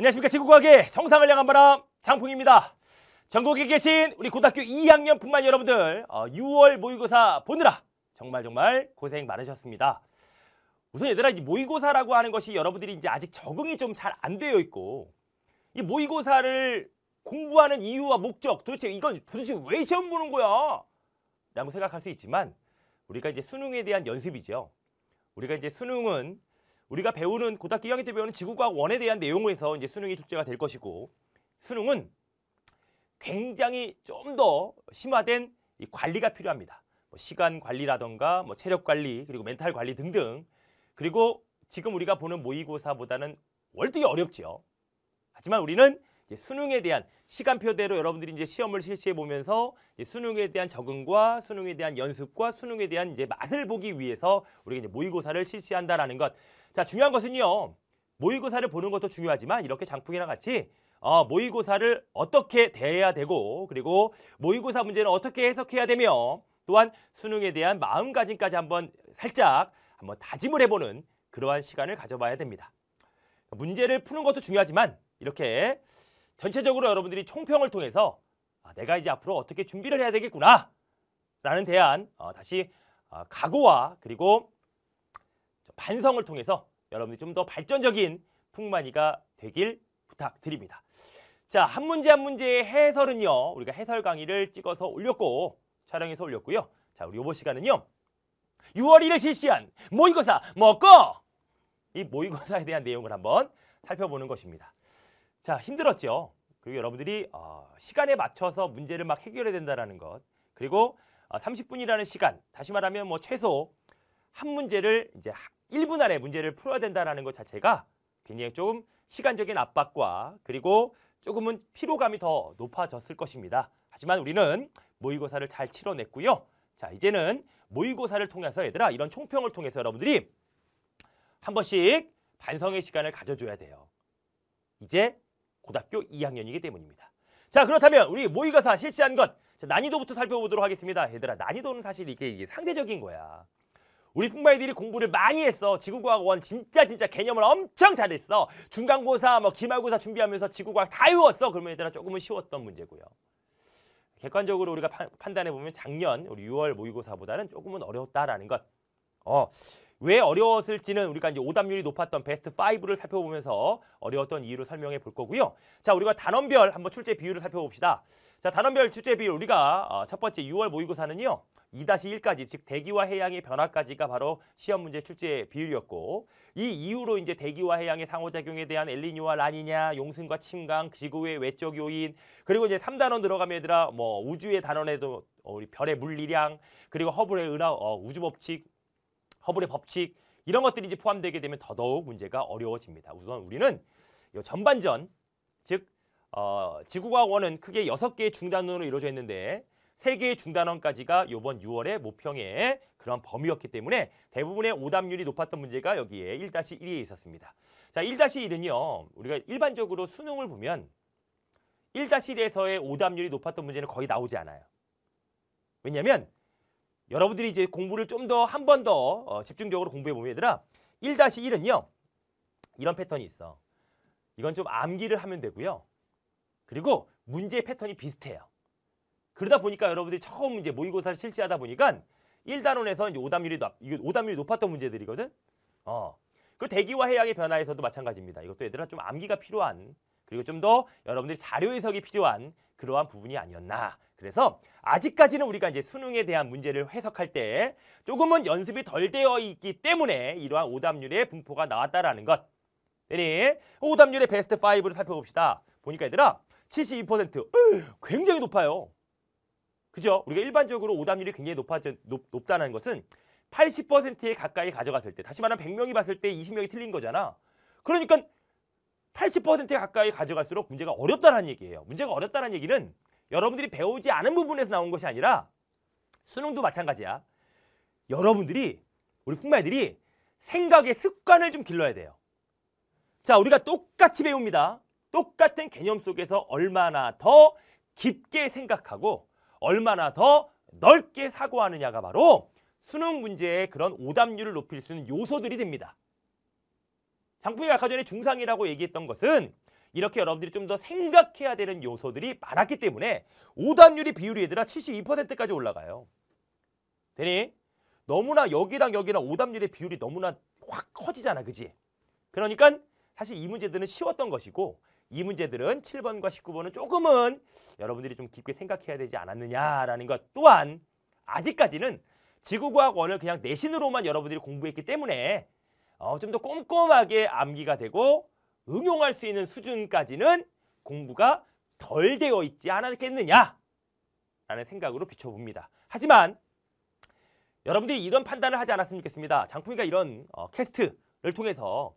안녕하십니까 지구과학의 정상을 향한 바람 장풍입니다. 전국에 계신 우리 고등학교 2학년 뿐만 여러분들 6월 어, 모의고사 보느라 정말 정말 고생 많으셨습니다. 우선 얘들아 이 모의고사라고 하는 것이 여러분들이 이제 아직 적응이 좀 잘 안 되어 있고 이 모의고사를 공부하는 이유와 목적 도대체 이건 도대체 왜 시험 보는 거야? 라고 생각할 수 있지만 우리가 이제 수능에 대한 연습이죠. 우리가 이제 수능은 우리가 배우는 고등학교 2학년 때 배우는 지구과학 원에 대한 내용에서 이제 수능이 출제가 될 것이고 수능은 굉장히 좀 더 심화된 이 관리가 필요합니다. 뭐 시간 관리라던가 뭐 체력 관리 그리고 멘탈 관리 등등 그리고 지금 우리가 보는 모의고사보다는 월등히 어렵지요. 하지만 우리는 이제 수능에 대한 시간표대로 여러분들이 이제 시험을 실시해 보면서 수능에 대한 적응과 수능에 대한 연습과 수능에 대한 이제 맛을 보기 위해서 우리가 이제 모의고사를 실시한다라는 것 자, 중요한 것은요. 모의고사를 보는 것도 중요하지만 이렇게 장풍이랑 같이 어, 모의고사를 어떻게 대해야 되고 그리고 모의고사 문제는 어떻게 해석해야 되며 또한 수능에 대한 마음가짐까지 한번 살짝 한번 다짐을 해보는 그러한 시간을 가져봐야 됩니다. 문제를 푸는 것도 중요하지만 이렇게 전체적으로 여러분들이 총평을 통해서 아, 내가 이제 앞으로 어떻게 준비를 해야 되겠구나 라는 대한 어, 다시 어, 각오와 그리고 반성을 통해서 여러분들이 좀 더 발전적인 풍만이가 되길 부탁드립니다. 자, 한 문제 한 문제의 해설은요. 우리가 해설 강의를 찍어서 올렸고 촬영해서 올렸고요. 자, 우리 요번 시간은요. 6월 1일 실시한 모의고사 먹고 이 모의고사에 대한 내용을 한번 살펴보는 것입니다. 자, 힘들었죠. 그리고 여러분들이 어, 시간에 맞춰서 문제를 막 해결해야 된다는 것. 그리고 어, 30분이라는 시간, 다시 말하면 뭐 최소 한 문제를 이제 1분 안에 문제를 풀어야 된다는 것 자체가 굉장히 좀 시간적인 압박과 그리고 조금은 피로감이 더 높아졌을 것입니다. 하지만 우리는 모의고사를 잘 치러냈고요. 자 이제는 모의고사를 통해서 얘들아 이런 총평을 통해서 여러분들이 한 번씩 반성의 시간을 가져줘야 돼요. 이제 고등학교 2학년이기 때문입니다. 자 그렇다면 우리 모의고사 실시한 것 자, 난이도부터 살펴보도록 하겠습니다. 얘들아 난이도는 사실 이게, 이게 상대적인 거야. 우리 풍바이들이 공부를 많이 했어. 지구과학 원 진짜 진짜 개념을 엄청 잘했어. 중간고사 뭐 기말고사 준비하면서 지구과학 다 외웠어. 그러면 얘들아 조금은 쉬웠던 문제고요. 객관적으로 우리가 판단해 보면 작년 우리 6월 모의고사보다는 조금은 어려웠다라는 것. 어. 왜 어려웠을지는 우리가 이제 오답률이 높았던 베스트 5를 살펴보면서 어려웠던 이유를 설명해 볼 거고요. 자, 우리가 단원별 한번 출제 비율을 살펴봅시다. 자, 단원별 주제 비율 우리가 어, 첫 번째 6월 모의고사는요. 2-1까지 즉 대기와 해양의 변화까지가 바로 시험 문제 출제 비율이었고 이 이후로 이제 대기와 해양의 상호작용에 대한 엘리뇨와 라니냐, 용승과 침강, 지구의 그 외적 요인 그리고 이제 3단원 들어가면 얘들아 뭐 우주의 단원에도 어, 우리 별의 물리량 그리고 허블의 은하 어, 우주 법칙, 허블의 법칙 이런 것들이 이제 포함되게 되면 더더욱 문제가 어려워집니다. 우선 우리는 요 전반전 즉 어, 지구과학원은 크게 여섯 개의 중단원으로 이루어져 있는데 세개의 중단원까지가 이번 6월의 모평의 그런 범위였기 때문에 대부분의 오답률이 높았던 문제가 여기에 1-1에 있었습니다. 자, 1-1은요. 우리가 일반적으로 수능을 보면 1-1에서의 오답률이 높았던 문제는 거의 나오지 않아요. 왜냐하면 여러분들이 이제 공부를 좀 더 한 번 더 어, 집중적으로 공부해보면 얘들아 1-1은요. 이런 패턴이 있어. 이건 좀 암기를 하면 되고요. 그리고 문제의 패턴이 비슷해요. 그러다 보니까 여러분들이 처음 이제 모의고사를 실시하다 보니까 1단원에서 이제 오답률이 높, 이게 오답률이 높았던 문제들이거든. 어. 그 대기와 해양의 변화에서도 마찬가지입니다. 이것도 얘들아 좀 암기가 필요한 그리고 좀 더 여러분들이 자료 해석이 필요한 그러한 부분이 아니었나. 그래서 아직까지는 우리가 이제 수능에 대한 문제를 해석할 때 조금은 연습이 덜 되어 있기 때문에 이러한 오답률의 분포가 나왔다라는 것. 되니 오답률의 베스트 5를 살펴봅시다. 보니까 얘들아 72% 굉장히 높아요. 그죠? 우리가 일반적으로 오답률이 굉장히 높아져, 높, 높다는 것은 80%에 가까이 가져갔을 때 다시 말하면 100명이 봤을 때 20명이 틀린 거잖아. 그러니까 80%에 가까이 가져갈수록 문제가 어렵다는 얘기예요. 문제가 어렵다는 얘기는 여러분들이 배우지 않은 부분에서 나온 것이 아니라 수능도 마찬가지야. 여러분들이 우리 풍마애들이 생각의 습관을 좀 길러야 돼요. 자, 우리가 똑같이 배웁니다. 똑같은 개념 속에서 얼마나 더 깊게 생각하고 얼마나 더 넓게 사고하느냐가 바로 수능 문제의 그런 오답률을 높일 수 있는 요소들이 됩니다. 장풍이 아까 전에 중상이라고 얘기했던 것은 이렇게 여러분들이 좀 더 생각해야 되는 요소들이 많았기 때문에 오답률이 비율이 얘들아 72%까지 올라가요. 되니? 너무나 여기랑 여기랑 오답률의 비율이 너무나 확 커지잖아. 그지? 그러니까 사실 이 문제들은 쉬웠던 것이고 이 문제들은 7번과 19번은 조금은 여러분들이 좀 깊게 생각해야 되지 않았느냐라는 것 또한 아직까지는 지구과학원을 그냥 내신으로만 여러분들이 공부했기 때문에 어, 좀 더 꼼꼼하게 암기가 되고 응용할 수 있는 수준까지는 공부가 덜 되어 있지 않았겠느냐라는 생각으로 비춰봅니다. 하지만 여러분들이 이런 판단을 하지 않았으면 좋겠습니다. 장풍이가 이런 어, 캐스트를 통해서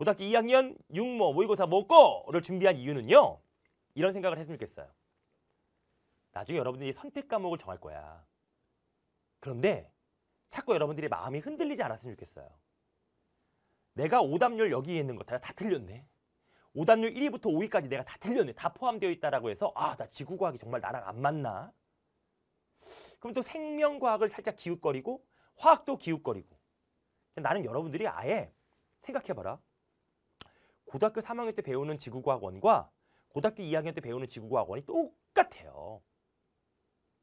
고등학교 2학년 6모 모의고사 모고를 준비한 이유는요. 이런 생각을 했으면 좋겠어요. 나중에 여러분들이 선택 과목을 정할 거야. 그런데 자꾸 여러분들이 마음이 흔들리지 않았으면 좋겠어요. 내가 오답률 여기에 있는 것거다 틀렸네. 오답률 1위부터 5위까지 내가 다 틀렸네. 다 포함되어 있다라고 해서 아, 나 지구과학이 정말 나랑 안 맞나? 그럼 또 생명과학을 살짝 기웃거리고 화학도 기웃거리고 나는 여러분들이 아예 생각해봐라. 고등학교 3학년 때 배우는 지구과학원과 고등학교 2학년 때 배우는 지구과학원이 똑같아요.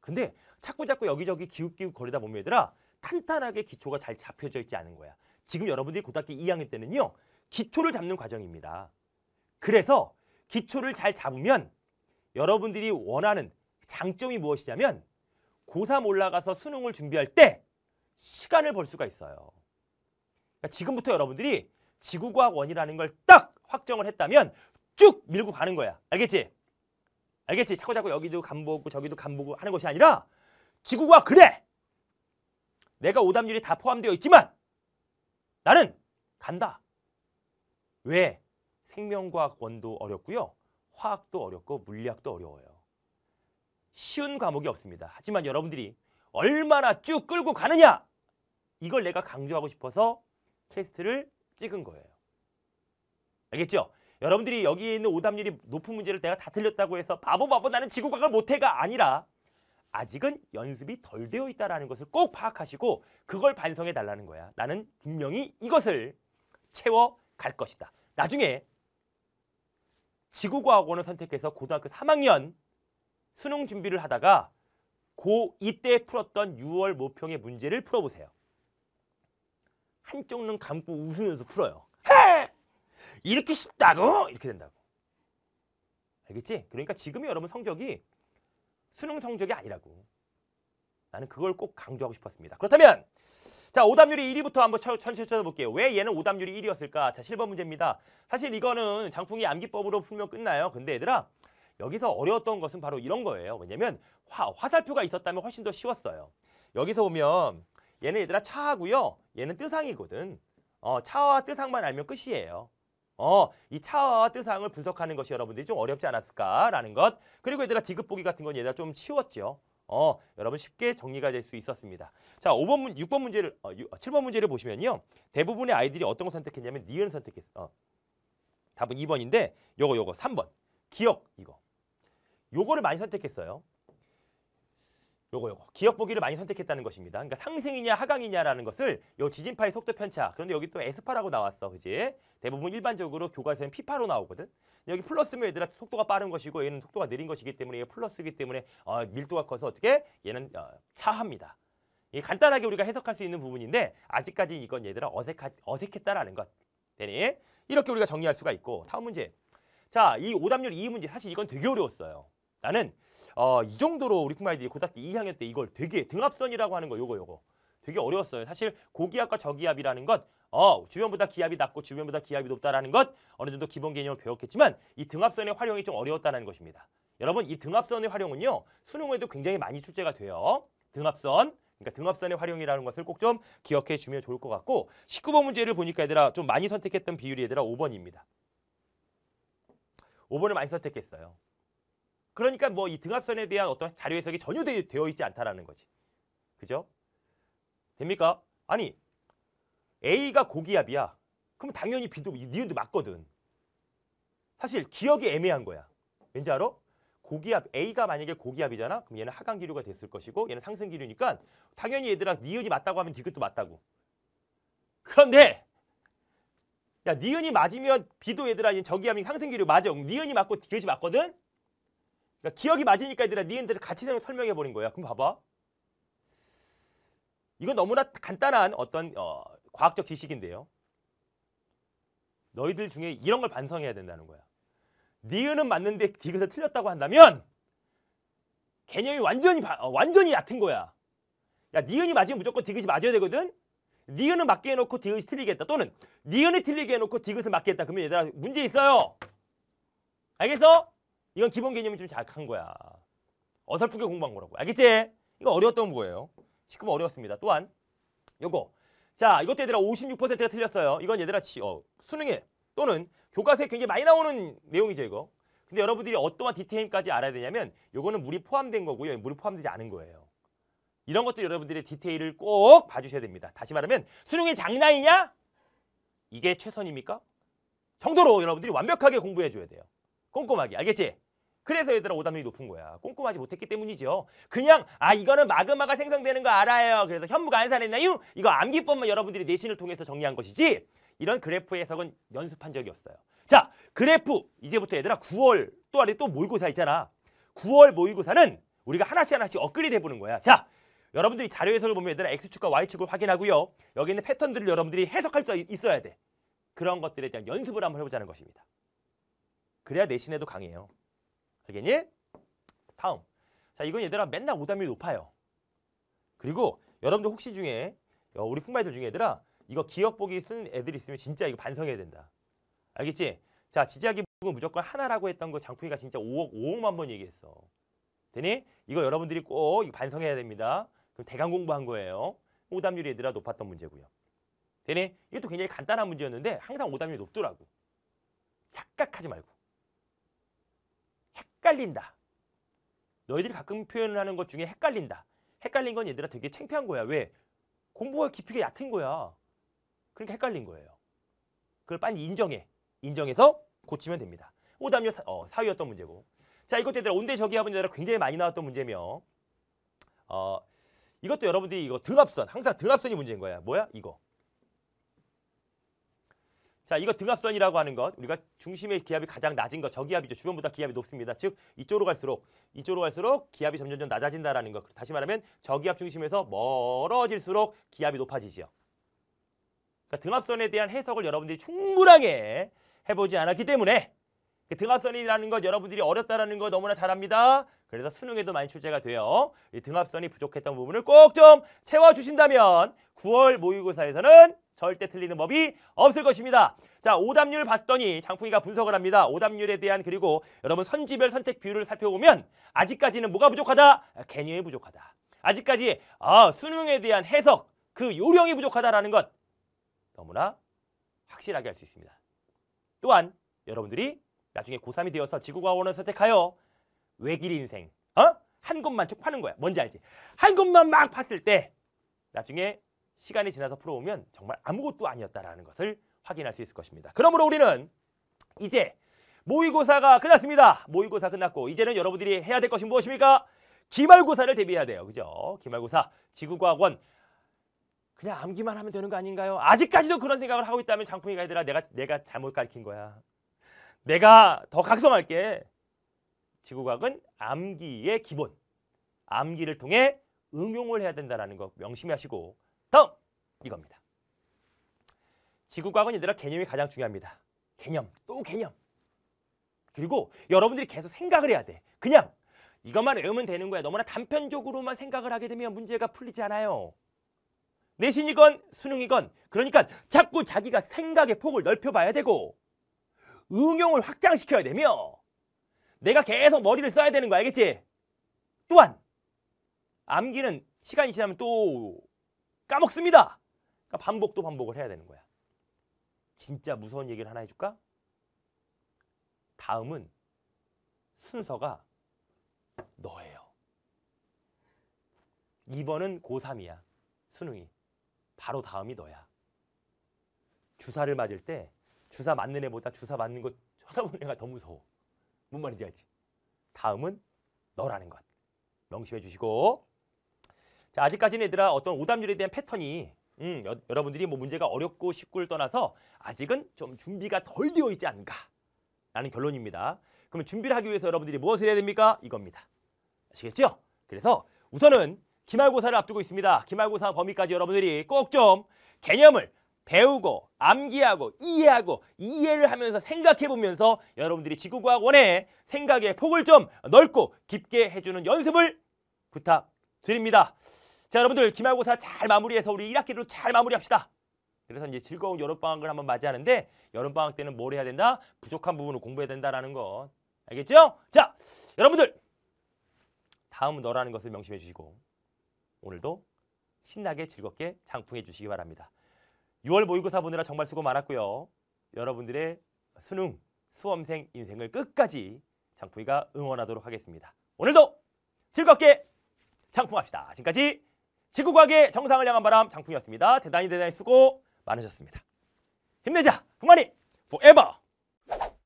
근데 자꾸 자꾸 여기저기 기웃기웃 거리다 보면 얘들아 탄탄하게 기초가 잘 잡혀져 있지 않은 거야. 지금 여러분들이 고등학교 2학년 때는요. 기초를 잡는 과정입니다. 그래서 기초를 잘 잡으면 여러분들이 원하는 장점이 무엇이냐면 고3 올라가서 수능을 준비할 때 시간을 벌 수가 있어요. 그러니까 지금부터 여러분들이 지구과학원이라는 걸딱 확정을 했다면 쭉 밀고 가는 거야. 알겠지? 알겠지? 자꾸 자꾸 여기도 간보고 저기도 간보고 하는 것이 아니라 지구가 그래. 내가 오답률이 다 포함되어 있지만 나는 간다. 왜? 생명과학원도 어렵고요. 화학도 어렵고 물리학도 어려워요. 쉬운 과목이 없습니다. 하지만 여러분들이 얼마나 쭉 끌고 가느냐 이걸 내가 강조하고 싶어서 테스트를 찍은 거예요. 알겠죠? 여러분들이 여기에 있는 오답률이 높은 문제를 내가 다 틀렸다고 해서 바보 바보 나는 지구과학을 못해가 아니라 아직은 연습이 덜 되어 있다는 것을 꼭 파악하시고 그걸 반성해 달라는 거야. 나는 분명히 이것을 채워갈 것이다. 나중에 지구과학원을 선택해서 고등학교 3학년 수능 준비를 하다가 고이때 풀었던 6월 모평의 문제를 풀어보세요. 한쪽 눈 감고 웃으면서 풀어요. 헤이! 이렇게 쉽다고? 이렇게 된다고. 알겠지? 그러니까 지금의 여러분 성적이 수능 성적이 아니라고. 나는 그걸 꼭 강조하고 싶었습니다. 그렇다면 자 오답률이 1위부터 한번 천천히 찾아볼게요. 왜 얘는 오답률이 1위였을까? 자 7번 문제입니다. 사실 이거는 장풍이 암기법으로 풀면 끝나요. 근데 얘들아 여기서 어려웠던 것은 바로 이런 거예요. 왜냐면 화, 화살표가 있었다면 훨씬 더 쉬웠어요. 여기서 보면 얘는 얘들아 차하고요. 얘는 뜨상이거든. 어, 차와 뜨상만 알면 끝이에요. 어, 이 차와 뜻상을 분석하는 것이 여러분들이 좀 어렵지 않았을까라는 것. 그리고 얘들아 디귿 보기 같은 건 얘들아 좀치웠죠 어, 여러분 쉽게 정리가 될 수 있었습니다. 자, 5번, 문, 6번 문제를, 어, 6, 7번 문제를 보시면요. 대부분의 아이들이 어떤 걸 선택했냐면 니은 선택했어. 어. 답은 2번인데 요거 요거 3번. 기억 이거. 요거를 많이 선택했어요. 요거 요거 기억 보기를 많이 선택했다는 것입니다. 그러니까 상승이냐 하강이냐라는 것을 요 지진파의 속도 편차. 그런데 여기 또 에스파라고 나왔어. 그지 대부분 일반적으로 교과서엔 피파로 나오거든. 여기 플러스면 얘들아 속도가 빠른 것이고 얘는 속도가 느린 것이기 때문에 얘 플러스기 때문에 어, 밀도가 커서 어떻게 얘는 어, 차합니다. 이 간단하게 우리가 해석할 수 있는 부분인데 아직까지 이건 얘들아 어색하, 어색했다라는 것. 되니? 이렇게 우리가 정리할 수가 있고 다음 문제. 자, 이 오답률 2 문제 사실 이건 되게 어려웠어요. 나는 어, 이 정도로 우리 품아이들이 고등학교 2학년 때 이걸 되게 등합선이라고 하는 거 요거 요거 되게 어려웠어요. 사실 고기압과 저기압이라는 것 어, 주변보다 기압이 낮고 주변보다 기압이 높다라는 것 어느 정도 기본 개념을 배웠겠지만 이 등합선의 활용이 좀 어려웠다는 것입니다. 여러분 이 등합선의 활용은요. 수능에도 굉장히 많이 출제가 돼요. 등합선 그러니까 등합선의 활용이라는 것을 꼭 좀 기억해 주면 좋을 것 같고 19번 문제를 보니까 얘들아 좀 많이 선택했던 비율이 얘들아 5번입니다. 5번을 많이 선택했어요. 그러니까 뭐 이 등합선에 대한 어떤 자료 해석이 전혀 되, 어 있지 않다라는 거지. 그죠? 됩니까? 아니 A가 고기압이야. 그럼 당연히 B도 니은도 맞거든. 사실 기억이 애매한 거야. 왠지 알아? 고기압 A가 만약에 고기압이잖아. 그럼 얘는 하강 기류가 됐을 것이고 얘는 상승 기류니까 당연히 얘들아 니은이 맞다고 하면 디귿도 맞다고. 그런데 야 니은이 맞으면 B도 얘들아 저기압이 상승 기류 맞아. 니은이 맞고 디귿이 맞거든. 그러니까 기억이 맞으니까 얘들아 니은들을 같이 설명해 보는 거야. 그럼 봐봐. 이건 너무나 간단한 어떤 어, 과학적 지식인데요. 너희들 중에 이런 걸 반성해야 된다는 거야. 니은은 맞는데 디귿에 틀렸다고 한다면 개념이 완전히 어, 완전히 얕은 거야. 야 니은이 맞으면 무조건 디귿이 맞아야 되거든. 니은은 맞게 해놓고 디귿이 틀리게 했다. 또는 니은이 틀리게 해놓고 디귿을 맞게 했다. 그러면 얘들아 문제 있어요. 알겠어? 이건 기본 개념이 좀 약한 거야. 어설프게 공부한 거라고. 알겠지? 이거 어려웠던 거예요. 1 9 어려웠습니다. 또한 요거. 자, 이것도 얘들아 56%가 틀렸어요. 이건 얘들아 지, 어, 수능에 또는 교과서에 굉장히 많이 나오는 내용이죠, 이거. 근데 여러분들이 어떠한 디테일까지 알아야 되냐면 요거는 물이 포함된 거고요. 물이 포함되지 않은 거예요. 이런 것도 여러분들의 디테일을 꼭 봐주셔야 됩니다. 다시 말하면 수능이 장난이냐? 이게 최선입니까? 정도로 여러분들이 완벽하게 공부해줘야 돼요. 꼼꼼하게. 알겠지? 그래서 얘들아 오답률이 높은 거야. 꼼꼼하지 못했기 때문이죠. 그냥 아 이거는 마그마가 생성되는 거 알아요. 그래서 현무가 안산했나요? 이거 암기법만 여러분들이 내신을 통해서 정리한 것이지 이런 그래프 해석은 연습한 적이 없어요. 자 그래프 이제부터 얘들아 9월 또 아래 또 모의고사 있잖아. 9월 모의고사는 우리가 하나씩 하나씩 업그레이드 해보는 거야. 자 여러분들이 자료 해석을 보면 얘들아 X축과 Y축을 확인하고요. 여기 있는 패턴들을 여러분들이 해석할 수 있어야 돼. 그런 것들에 대한 연습을 한번 해보자는 것입니다. 그래야 내신에도 강해요. 알겠니? 다음. 자, 이건 얘들아 맨날 오답률이 높아요. 그리고 여러분들 혹시 중에 어, 우리 풍마이들 중에 얘들아 이거 기억보기 쓴 애들 이 있으면 진짜 이거 반성해야 된다. 알겠지? 자, 지지하기 부분 무조건 하나라고 했던 거 장풍이가 진짜 5억 5억만 번 얘기했어. 되니? 이거 여러분들이 꼭 반성해야 됩니다. 그럼 대강 공부한 거예요. 오답률이 얘들아 높았던 문제고요. 되니? 이것도 굉장히 간단한 문제였는데 항상 오답률이 높더라고. 착각하지 말고. 헷갈린다. 너희들이 가끔 표현을 하는 것 중에 헷갈린다. 헷갈린 건 얘들아 되게 창피한 거야. 왜? 공부가 깊이가 얕은 거야. 그러니까 헷갈린 거예요. 그걸 빨리 인정해. 인정해서 고치면 됩니다. 오답요 어, 사위였던 문제고. 자, 이것도 얘들아 온대저기압은 얘들아 굉장히 많이 나왔던 문제며 어, 이것도 여러분들이 이거 등합선, 항상 등합선이 문제인 거야. 뭐야? 이거. 자, 이거 등압선이라고 하는 것 우리가 중심의 기압이 가장 낮은 것 저기압이죠. 주변보다 기압이 높습니다. 즉 이쪽으로 갈수록 이쪽으로 갈수록 기압이 점점점 낮아진다라는 것. 다시 말하면 저기압 중심에서 멀어질수록 기압이 높아지죠 그러니까 등압선에 대한 해석을 여러분들이 충분하게 해보지 않았기 때문에 그 등합선이라는 것 여러분들이 어렵다라는 거 너무나 잘합니다. 그래서 수능에도 많이 출제가 돼요. 이 등합선이 부족했던 부분을 꼭 좀 채워주신다면 9월 모의고사에서는 절대 틀리는 법이 없을 것입니다. 자, 오답률 봤더니 장풍이가 분석을 합니다. 오답률에 대한 그리고 여러분 선지별 선택 비율을 살펴보면 아직까지는 뭐가 부족하다? 개념이 부족하다. 아직까지 아, 수능에 대한 해석, 그 요령이 부족하다라는 것 너무나 확실하게 알수 있습니다. 또한 여러분들이 나중에 고3이 되어서 지구과학원을 선택하여 외길 인생, 어? 한 곳만 쭉 파는 거야. 뭔지 알지? 한 곳만 막봤을때 나중에 시간이 지나서 풀어오면 정말 아무것도 아니었다라는 것을 확인할 수 있을 것입니다. 그러므로 우리는 이제 모의고사가 끝났습니다. 모의고사 끝났고 이제는 여러분들이 해야 될 것이 무엇입니까? 기말고사를 대비해야 돼요. 그죠? 기말고사, 지구과학원 그냥 암기만 하면 되는 거 아닌가요? 아직까지도 그런 생각을 하고 있다면 장풍이가 얘들아 내가 내가 잘못 가르친 거야. 내가 더 각성할게. 지구과학은 암기의 기본. 암기를 통해 응용을 해야 된다는거명심 하시고 다음 이겁니다. 지구과학은 얘들아 개념이 가장 중요합니다. 개념 또 개념. 그리고 여러분들이 계속 생각을 해야 돼. 그냥 이것만 외우면 되는 거야. 너무나 단편적으로만 생각을 하게 되면 문제가 풀리지 않아요. 내신이건 수능이건 그러니까 자꾸 자기가 생각의 폭을 넓혀봐야 되고 응용을 확장시켜야 되며 내가 계속 머리를 써야 되는 거 알겠지? 또한 암기는 시간이 지나면 또 까먹습니다. 그러니까 반복도 반복을 해야 되는 거야. 진짜 무서운 얘기를 하나 해줄까? 다음은 순서가 너예요. 2번은 고3이야. 수능이. 바로 다음이 너야. 주사를 맞을 때 주사 맞는 애보다 주사 맞는 거 쳐다보는 애가 더 무서워. 뭔 말인지 알지? 다음은 너라는 것. 명심해 주시고 자, 아직까지는 얘들아 어떤 오답률에 대한 패턴이 음, 여, 여러분들이 뭐 문제가 어렵고 쉽고를 떠나서 아직은 좀 준비가 덜 되어 있지 않은가 라는 결론입니다. 그러면 준비를 하기 위해서 여러분들이 무엇을 해야 됩니까? 이겁니다. 아시겠죠? 그래서 우선은 기말고사를 앞두고 있습니다. 기말고사 범위까지 여러분들이 꼭 좀 개념을 배우고 암기하고 이해하고 이해를 하면서 생각해보면서 여러분들이 지구과학원의 생각의 폭을 좀 넓고 깊게 해주는 연습을 부탁 드립니다. 자 여러분들 기말고사 잘 마무리해서 우리 1학기로 잘 마무리합시다. 그래서 이제 즐거운 여름방학을 한번 맞이하는데 여름방학 때는 뭘 해야 된다? 부족한 부분을 공부해야 된다라는 거 알겠죠? 자 여러분들 다음은 너라는 것을 명심해 주시고 오늘도 신나게 즐겁게 장풍해 주시기 바랍니다. 6월 모의고사 보느라 정말 수고 많았고요. 여러분들의 수능, 수험생 인생을 끝까지 장풍이가 응원하도록 하겠습니다. 오늘도 즐겁게 상품합시다. 지금까지 지구과학의 정상을 향한 바람 장풍이었습니다. 대단히 대단히 수고 많으셨습니다. 힘내자! 흥만이 forever!